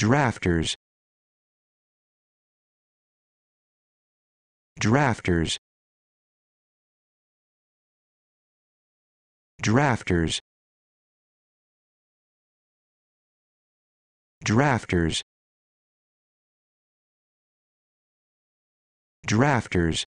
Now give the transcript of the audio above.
drafters drafters drafters drafters drafters